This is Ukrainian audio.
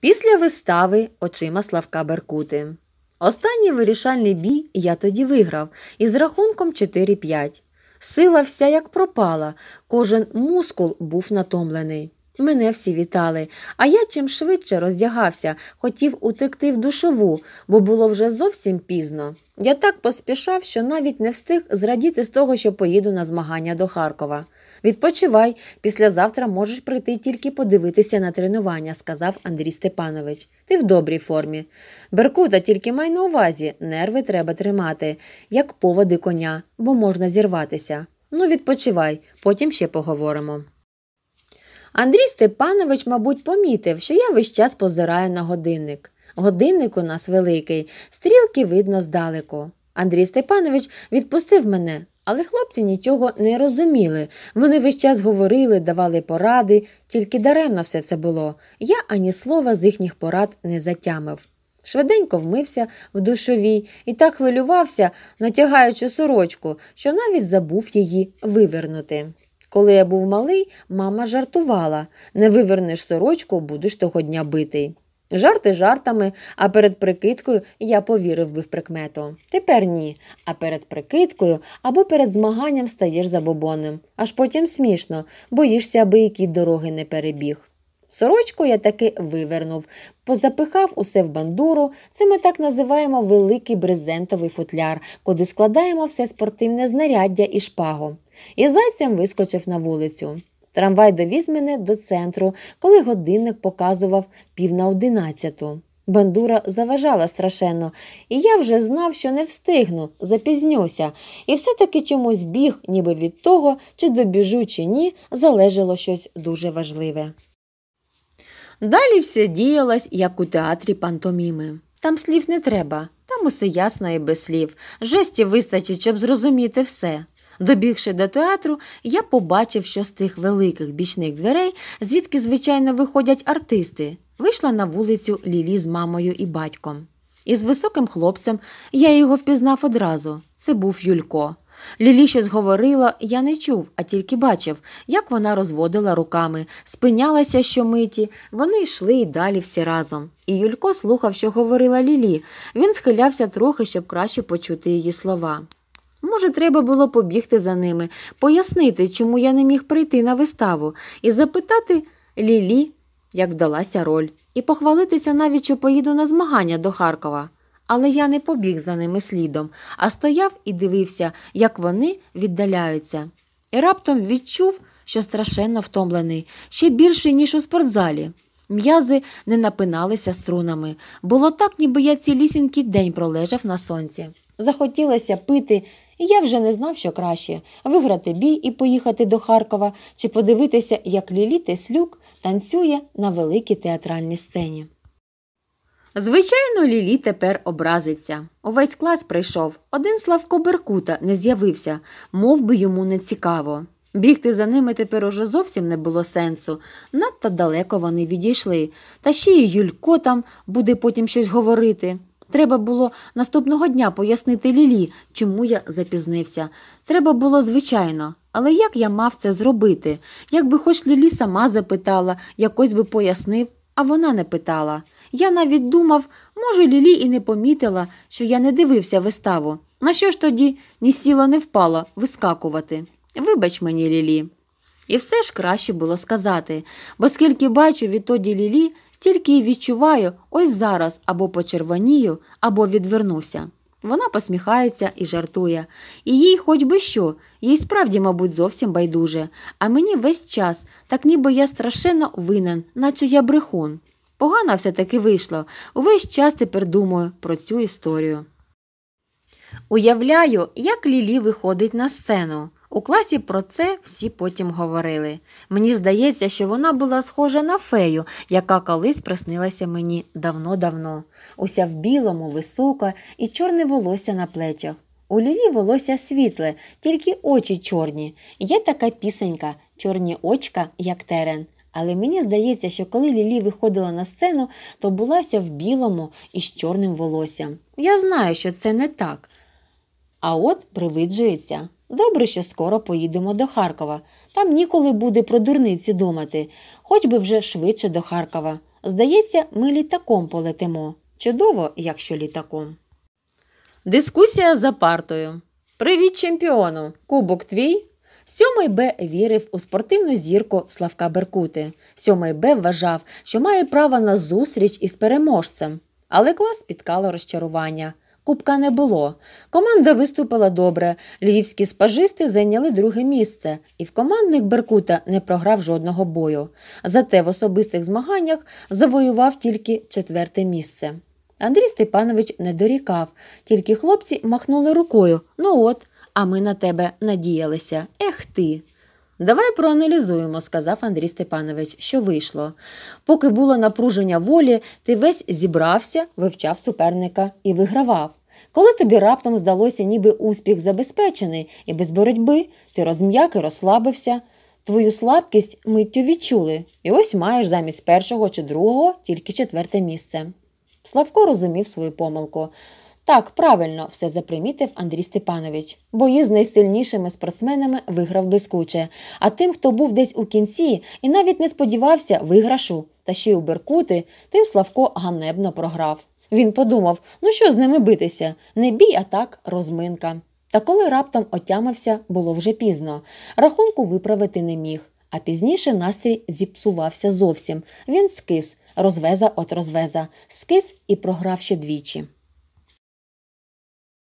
Після вистави очима Славка Беркути. Останній вирішальний бій я тоді виграв із рахунком 4-5. Сила вся як пропала, кожен мускул був натомлений. Мене всі вітали, а я чим швидше роздягався, хотів утекти в душову, бо було вже зовсім пізно. Я так поспішав, що навіть не встиг зрадіти з того, що поїду на змагання до Харкова. Відпочивай, післязавтра можеш прийти тільки подивитися на тренування, сказав Андрій Степанович. Ти в добрій формі. Беркута, тільки май на увазі, нерви треба тримати, як поводи коня, бо можна зірватися. Ну, відпочивай, потім ще поговоримо. Андрій Степанович, мабуть, помітив, що я весь час позираю на годинник. Годинник у нас великий, стрілки видно здалеку. Андрій Степанович відпустив мене, але хлопці нічого не розуміли. Вони весь час говорили, давали поради, тільки даремно все це було. Я ані слова з їхніх порад не затямив. Швиденько вмився в душовій і так хвилювався, натягаючи сорочку, що навіть забув її вивернути. Коли я був малий, мама жартувала не вивернеш сорочку, будеш того дня битий. Жарти жартами, а перед прикидкою я повірив би в прикмету. Тепер ні. А перед прикидкою або перед змаганням стаєш забобоним. Аж потім смішно, боїшся, аби який дороги не перебіг. Сорочку я таки вивернув, позапихав усе в бандуру. Це ми так називаємо великий брезентовий футляр, куди складаємо все спортивне знаряддя і шпагу. І зайцем вискочив на вулицю. Трамвай довіз мене до центру, коли годинник показував пів на одинадцяту. Бандура заважала страшенно, і я вже знав, що не встигну, запізнюся, і все таки чомусь біг, ніби від того, чи добіжу, чи ні, залежало щось дуже важливе. Далі все діялось, як у театрі пантоміми. Там слів не треба, там усе ясно і без слів. Жестів вистачить, щоб зрозуміти все. Добігши до театру, я побачив, що з тих великих бічних дверей, звідки, звичайно, виходять артисти, вийшла на вулицю Лілі з мамою і батьком. Із високим хлопцем я його впізнав одразу. Це був Юлько. Лілі щось говорила, я не чув, а тільки бачив, як вона розводила руками, спинялася щомиті, вони йшли і далі всі разом. І Юлько слухав, що говорила Лілі. Він схилявся трохи, щоб краще почути її слова. Може, треба було побігти за ними, пояснити, чому я не міг прийти на виставу, і запитати Лілі, як вдалася роль, і похвалитися навіть, що поїду на змагання до Харкова але я не побіг за ними слідом, а стояв і дивився, як вони віддаляються. І раптом відчув, що страшенно втомлений, ще більше, ніж у спортзалі. М'язи не напиналися струнами. Було так, ніби я цілісінький день пролежав на сонці. Захотілося пити, і я вже не знав, що краще виграти бій і поїхати до Харкова чи подивитися, як Ліліти Слюк танцює на великій театральній сцені. Звичайно, Лілі тепер образиться. Увесь клас прийшов. Один Славко Беркута не з'явився, мов би йому не цікаво. Бігти за ними тепер уже зовсім не було сенсу. Надто далеко вони відійшли, та ще й Юлько там буде потім щось говорити. Треба було наступного дня пояснити Лілі, чому я запізнився. Треба було, звичайно, але як я мав це зробити? Якби хоч Лілі сама запитала, якось би пояснив а вона не питала. Я навіть думав, може, Лілі і не помітила, що я не дивився виставу. На що ж тоді ні сіла, не впала вискакувати? Вибач мені, Лілі. І все ж краще було сказати, бо скільки бачу відтоді Лілі, стільки й відчуваю ось зараз або почервонію, або відвернуся. Вона посміхається і жартує. І їй хоч би що, їй справді, мабуть, зовсім байдуже, а мені весь час, так ніби я страшенно винен, наче я брехун. Погано все таки вийшло. Увесь час тепер думаю про цю історію. Уявляю, як Лілі виходить на сцену. У класі про це всі потім говорили. Мені здається, що вона була схожа на фею, яка колись приснилася мені давно-давно, уся в білому, висока і чорне волосся на плечах. У лілі волосся світле, тільки очі чорні. Є така пісенька, чорні очка, як терен. Але мені здається, що коли Лілі виходила на сцену, то була вся в білому і з чорним волоссям. Я знаю, що це не так. А от привиджується. Добре, що скоро поїдемо до Харкова. Там ніколи буде про дурниці думати, хоч би вже швидше до Харкова. Здається, ми літаком полетимо. Чудово, якщо літаком. Дискусія за партою. Привіт, чемпіону! Кубок твій. Сьомий Б вірив у спортивну зірку Славка Беркути. Сьомий Б вважав, що має право на зустріч із переможцем. Але клас спіткало розчарування. Кубка не було. Команда виступила добре. Львівські спажисти зайняли друге місце, і в командник Беркута не програв жодного бою. Зате в особистих змаганнях завоював тільки четверте місце. Андрій Степанович не дорікав, тільки хлопці махнули рукою. Ну от, а ми на тебе надіялися. Ех ти. Давай проаналізуємо, сказав Андрій Степанович, що вийшло. Поки було напруження волі, ти весь зібрався, вивчав суперника і вигравав. Коли тобі раптом здалося, ніби успіх забезпечений, і без боротьби ти розм'як і розслабився, твою слабкість миттю відчули, і ось маєш замість першого чи другого тільки четверте місце. Славко розумів свою помилку. Так, правильно, все запримітив Андрій Степанович. Бої з найсильнішими спортсменами виграв блискуче, а тим, хто був десь у кінці і навіть не сподівався виграшу, та ще й у Беркути, тим Славко ганебно програв. Він подумав, ну що з ними битися? Не бій, а так розминка. Та коли раптом отямився, було вже пізно. Рахунку виправити не міг. А пізніше настрій зіпсувався зовсім. Він скис, розвеза от розвеза, скис і програв ще двічі.